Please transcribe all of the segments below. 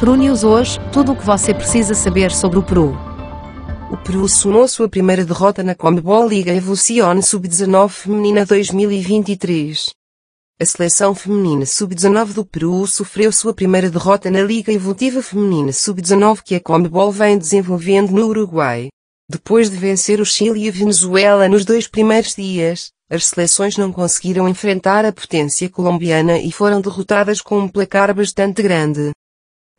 Peru News hoje, tudo o que você precisa saber sobre o Peru. O Peru somou sua primeira derrota na Comebol Liga Evolution Sub-19 Feminina 2023. A seleção feminina Sub-19 do Peru sofreu sua primeira derrota na Liga Evolutiva Feminina Sub-19 que a Comebol vem desenvolvendo no Uruguai. Depois de vencer o Chile e a Venezuela nos dois primeiros dias, as seleções não conseguiram enfrentar a potência colombiana e foram derrotadas com um placar bastante grande.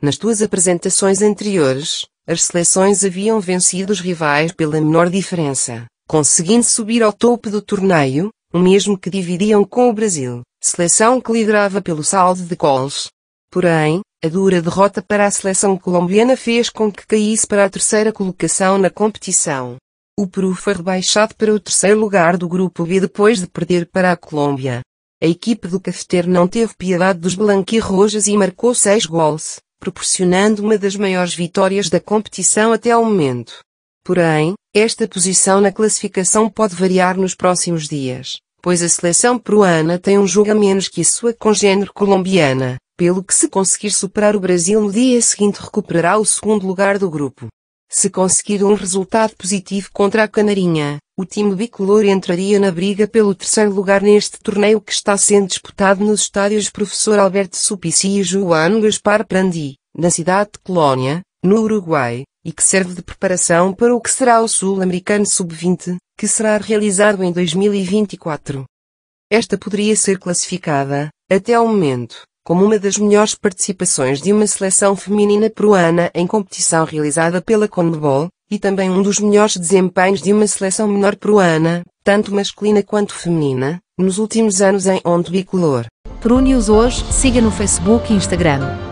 Nas tuas apresentações anteriores, as seleções haviam vencido os rivais pela menor diferença, conseguindo subir ao topo do torneio, o mesmo que dividiam com o Brasil, seleção que liderava pelo saldo de gols. Porém, a dura derrota para a seleção colombiana fez com que caísse para a terceira colocação na competição. O Peru foi rebaixado para o terceiro lugar do grupo B depois de perder para a Colômbia. A equipe do Cafeteiro não teve piedade dos Blanquirrojas e marcou seis gols, proporcionando uma das maiores vitórias da competição até ao momento. Porém, esta posição na classificação pode variar nos próximos dias, pois a seleção peruana tem um jogo a menos que a sua congênere colombiana, pelo que se conseguir superar o Brasil no dia seguinte recuperará o segundo lugar do grupo. Se conseguir um resultado positivo contra a Canarinha, o time bicolor entraria na briga pelo terceiro lugar neste torneio que está sendo disputado nos estádios Professor Alberto Suplicy e João Gaspar Prandi, na cidade de Colônia, no Uruguai, e que serve de preparação para o que será o Sul-Americano Sub-20, que será realizado em 2024. Esta poderia ser classificada, até ao momento, como uma das melhores participações de uma seleção feminina peruana em competição realizada pela CONMEBOL, e também um dos melhores desempenhos de uma seleção menor peruana, tanto masculina quanto feminina, nos últimos anos em Onde Bicolor. Peru hoje, siga no Facebook e Instagram.